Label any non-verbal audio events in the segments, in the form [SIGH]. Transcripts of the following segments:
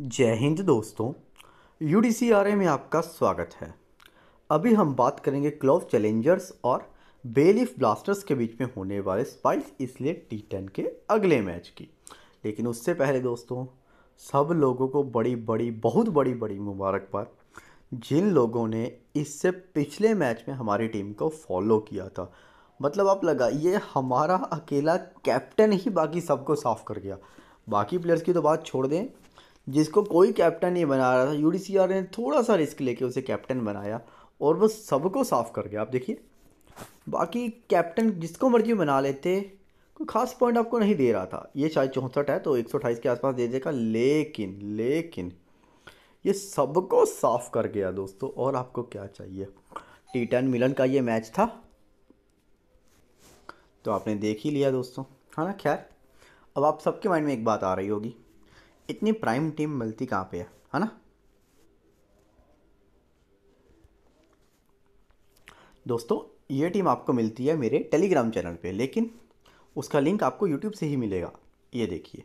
जय हिंद दोस्तों यू में आपका स्वागत है अभी हम बात करेंगे क्लोव चैलेंजर्स और बेलिफ ब्लास्टर्स के बीच में होने वाले स्पाइस इसलिए टी टेन के अगले मैच की लेकिन उससे पहले दोस्तों सब लोगों को बड़ी बड़ी बहुत बड़ी बड़ी मुबारकबाद जिन लोगों ने इससे पिछले मैच में हमारी टीम को फॉलो किया था मतलब आप लगाइए हमारा अकेला कैप्टन ही बाकी सबको साफ़ कर गया बाकी प्लेयर्स की तो बात छोड़ दें जिसको कोई कैप्टन नहीं बना रहा था यू ने थोड़ा सा रिस्क लेके उसे कैप्टन बनाया और वो सबको साफ कर गया आप देखिए बाकी कैप्टन जिसको मर्जी बना लेते कोई खास पॉइंट आपको नहीं दे रहा था ये शायद चौंसठ है तो एक के आसपास दे देगा लेकिन लेकिन ये सबको साफ कर गया दोस्तों और आपको क्या चाहिए टी टेन मिलन का ये मैच था तो आपने देख ही लिया दोस्तों है हाँ ना खैर अब आप सबके माइंड में एक बात आ रही होगी इतनी प्राइम टीम मिलती कहाँ पे है है ना दोस्तों ये टीम आपको मिलती है मेरे टेलीग्राम चैनल पे लेकिन उसका लिंक आपको यूट्यूब से ही मिलेगा ये देखिए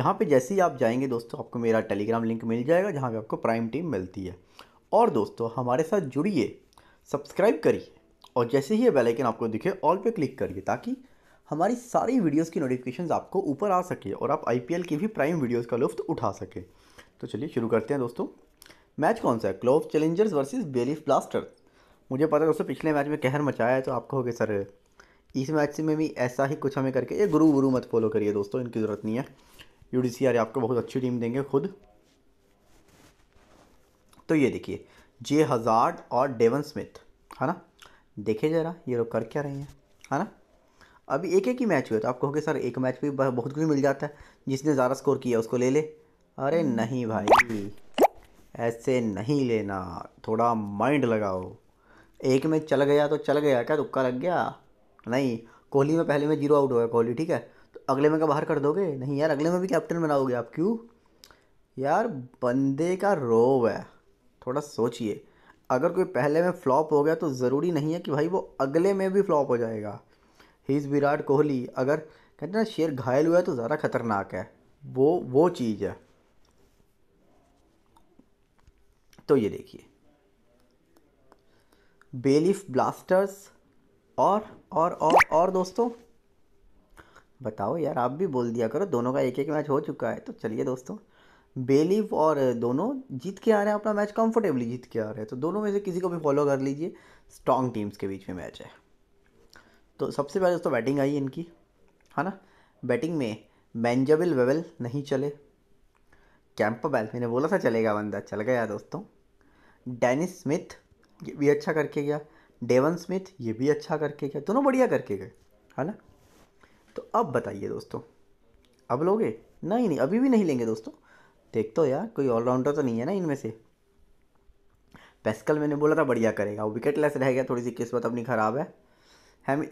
यहाँ पे जैसे ही आप जाएंगे दोस्तों आपको मेरा टेलीग्राम लिंक मिल जाएगा जहाँ पे आपको प्राइम टीम मिलती है और दोस्तों हमारे साथ जुड़िए सब्सक्राइब करिए और जैसे ही ये बेलाइकन आपको दिखे ऑल पे क्लिक करिए ताकि हमारी सारी वीडियोस की नोटिफिकेशन आपको ऊपर आ सके और आप आई की भी प्राइम वीडियोज़ का लुफ्त उठा सके तो चलिए शुरू करते हैं दोस्तों मैच कौन सा है Clove Challengers versus Belief Blaster मुझे पता है दोस्तों पिछले मैच में कहर मचाया है तो आप कहोगे सर इस मैच में भी ऐसा ही कुछ हमें करके ये गुरु गुरु मत फॉलो करिए दोस्तों इनकी ज़रूरत नहीं है यू आपको बहुत अच्छी टीम देंगे खुद तो ये देखिए जे हज़ार्ड और डेवन स्मिथ है ना देखे ज़रा ये लोग कर क्या रहे हैं है ना अभी एक एक ही मैच हुए तो आप कहोगे सर एक मैच में बहुत कुछ मिल जाता है जिसने ज़्यादा स्कोर किया उसको ले ले अरे हम्म। नहीं भाई ऐसे नहीं लेना थोड़ा माइंड लगाओ एक में चल गया तो चल गया क्या तुक्का लग गया नहीं कोहली में पहले में जीरो आउट होगा कोहली ठीक है तो अगले में का बाहर कर दोगे नहीं यार अगले में भी कैप्टन बनाओगे आप क्यों यार बंदे का रो है थोड़ा सोचिए अगर कोई पहले में फ्लॉप हो गया तो ज़रूरी नहीं है कि भाई वो अगले में भी फ्लॉप हो जाएगा ही इज़ विराट कोहली अगर कहते ना शेर घायल हुआ है तो ज़्यादा ख़तरनाक है वो वो चीज़ है तो ये देखिए बेलिफ ब्लास्टर्स और और और और दोस्तों बताओ यार आप भी बोल दिया करो दोनों का एक एक मैच हो चुका है तो चलिए दोस्तों बेलिफ और दोनों जीत के आ रहे हैं अपना मैच कंफर्टेबली जीत के आ रहे हैं तो दोनों में से किसी को भी फॉलो कर लीजिए स्ट्रॉन्ग टीम्स के बीच में मैच है तो सबसे पहले दोस्तों बैटिंग आई इनकी है ना बैटिंग में मैंजबिल वेवल नहीं चले बैल मैंने बोला था चलेगा बंदा चल गया दोस्तों डैनिस स्मिथ ये भी अच्छा करके गया डेवन स्मिथ ये भी अच्छा करके गया दोनों बढ़िया करके गए है ना तो अब बताइए दोस्तों अब लोगे नहीं नहीं अभी भी नहीं लेंगे दोस्तों देख तो यार कोई ऑलराउंडर तो नहीं है ना इनमें से पेस्कल मैंने बोला था बढ़िया करेगा वो विकेट लेस रह गया थोड़ी सी किस्मत अपनी ख़राब है हैमिल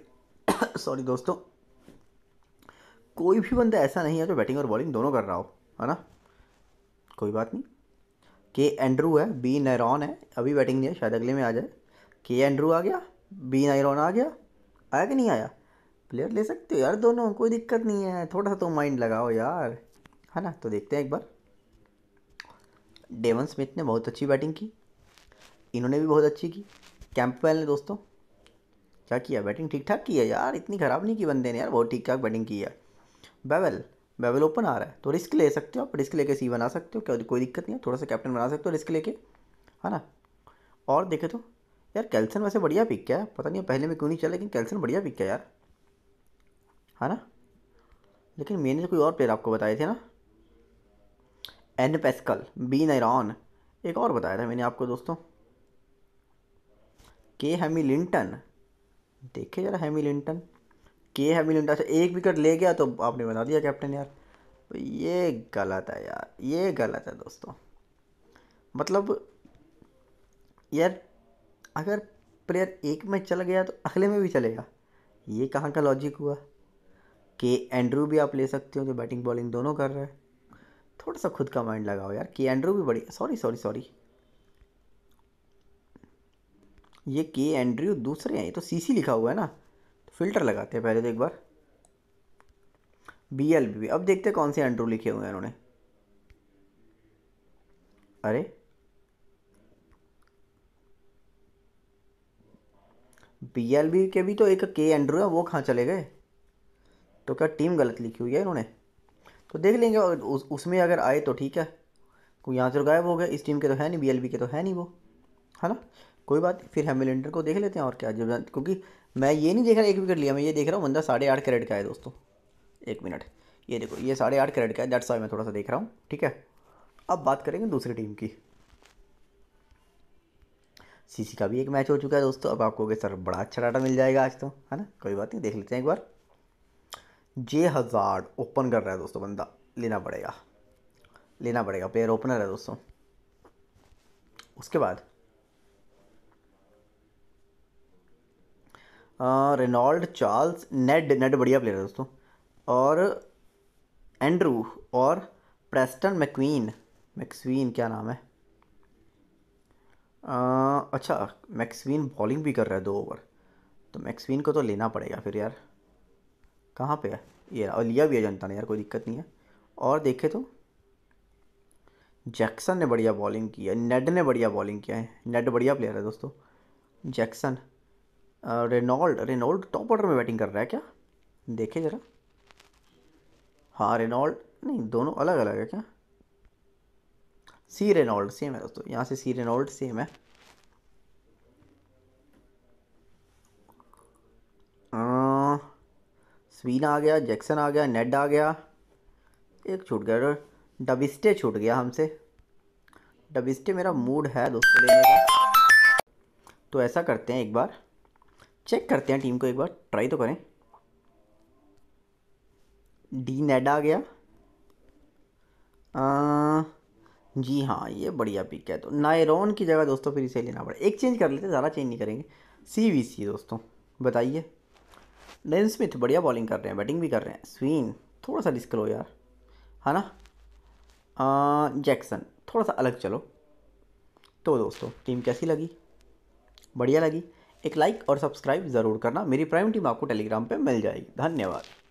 सॉरी [COUGHS] दोस्तों कोई भी बंदा ऐसा नहीं है जो बैटिंग और बॉलिंग दोनों कर रहा हो है ना कोई बात नहीं के एंड्रू है बी नैरॉन है अभी बैटिंग नहीं है शायद अगले में आ जाए के एंड्रू आ गया बी नैरॉन आ गया आया कि नहीं आया प्लेयर ले सकते हो यार दोनों कोई दिक्कत नहीं है थोड़ा सा तो माइंड लगाओ यार है ना तो देखते हैं एक बार डेवन स्मिथ ने बहुत अच्छी बैटिंग की इन्होंने भी बहुत अच्छी की कैंपवेल ने दोस्तों क्या किया बैटिंग ठीक ठाक किया है यार इतनी ख़राब नहीं की बंदे ने यार बहुत ठीक ठाक बैटिंग की है बेवल बेवल ओपन आ रहा है तो रिस्क ले सकते हो आप रिस्क लेके सी बना सकते हो क्या कोई दिक्कत नहीं है थोड़ा सा कैप्टन बना सकते हो रिस्क लेके है ना और देखे तो यार कैल्सन वैसे बढ़िया पिक है पता नहीं पहले में क्यों नहीं चला लेकिन कैल्सन बढ़िया पिक है यार है ना लेकिन मैंने तो कोई और प्लेयर आपको बताए थे ना एन पेस्कल बी नैरॉन एक और बताया था मैंने आपको दोस्तों के हैमी लिंटन देखे जरा हैमिलिंटन के हैमिलिंटन अच्छा एक विकेट ले गया तो आपने बना दिया कैप्टन यार तो ये गलत है यार ये गलत है दोस्तों मतलब यार अगर प्लेयर एक में चल गया तो अगले में भी चलेगा ये कहाँ का लॉजिक हुआ के एंड्रू भी आप ले सकते हो जो बैटिंग बॉलिंग दोनों कर रहे हैं थोड़ा सा खुद का माइंड लगाओ यार के एंड्रू भी बड़ी सॉरी सॉरी सॉरी ये के एंड्रयू दूसरे हैं ये तो सी सी लिखा हुआ है ना तो फिल्टर लगाते हैं पहले तो एक बार बी एल बी अब देखते हैं कौन से एंड्रू लिखे हुए हैं इन्होंने अरे बी एल बी के भी तो एक के एंड्रू है वो कहाँ चले गए तो क्या टीम गलत लिखी हुई है इन्होंने तो देख लेंगे उस उसमें अगर आए तो ठीक है कोई यहाँ से तो गायब हो गया इस टीम के तो है नहीं बी एल बी के तो है नहीं वो है ना कोई बात नहीं फिर हेमिलिंटर को देख लेते हैं और क्या जब क्योंकि मैं ये नहीं देख रहा एक विकेट लिया मैं ये देख रहा हूँ बंदा साढ़े आठ करेट का है दोस्तों एक मिनट ये देखो ये साढ़े आठ करेट का है दैट्स वाई मैं थोड़ा सा देख रहा हूँ ठीक है अब बात करेंगे दूसरी टीम की सीसी का भी एक मैच हो चुका है दोस्तों अब आपको सर बड़ा अच्छा डाटा मिल जाएगा आज तो है ना कोई बात नहीं देख लेते हैं एक बार जे हज़ार्ड ओपन कर रहा है दोस्तों बंदा लेना पड़ेगा लेना पड़ेगा प्लेयर ओपनर है दोस्तों उसके बाद रेनॉल्ड चार्ल्स नेड नेड बढ़िया प्लेयर है दोस्तों और एंड्रू और प्रेस्टन मैक्वीन मैक्सवीन क्या नाम है आ, अच्छा मैक्सवीन बॉलिंग भी कर रहा है दो ओवर तो मैक्सवीन को तो लेना पड़ेगा फिर यार कहाँ पे है ये और लिया भी है जनता ने यार कोई दिक्कत नहीं है और देखे तो जैक्सन ने बढ़िया बॉलिंग की है नेड ने बढ़िया बॉलिंग किया है नेड बढ़िया प्लेयर है दोस्तों Jackson Reynold Reynold top order में बैटिंग कर रहा है क्या देखे ज़रा हाँ रेनॉल्ड नहीं दोनों अलग अलग है क्या सी रेनॉल्ड सेम है दोस्तों यहाँ से सी रेनॉल्ड सेम है स्वीन आ गया जैक्सन आ गया नेड आ गया एक छूट गया डबिस्टे छूट गया हमसे डबिस्टे मेरा मूड है दोस्तों लेने का तो ऐसा करते हैं एक बार चेक करते हैं टीम को एक बार ट्राई तो करें डी नेडा e आ गया आ, जी हाँ ये बढ़िया पिक है तो नायरॉन की जगह दोस्तों फिर इसे लेना पड़ा एक चेंज कर लेते ज़्यादा चेंज नहीं करेंगे सी वी सी दोस्तों बताइए डेन स्मिथ बढ़िया बॉलिंग कर रहे हैं बैटिंग भी कर रहे हैं स्वीन थोड़ा सा डिस्क लो यार है ना जैक्सन थोड़ा सा अलग चलो तो दोस्तों टीम कैसी लगी बढ़िया लगी एक लाइक और सब्सक्राइब ज़रूर करना मेरी प्राइम टीम आपको टेलीग्राम पर मिल जाएगी धन्यवाद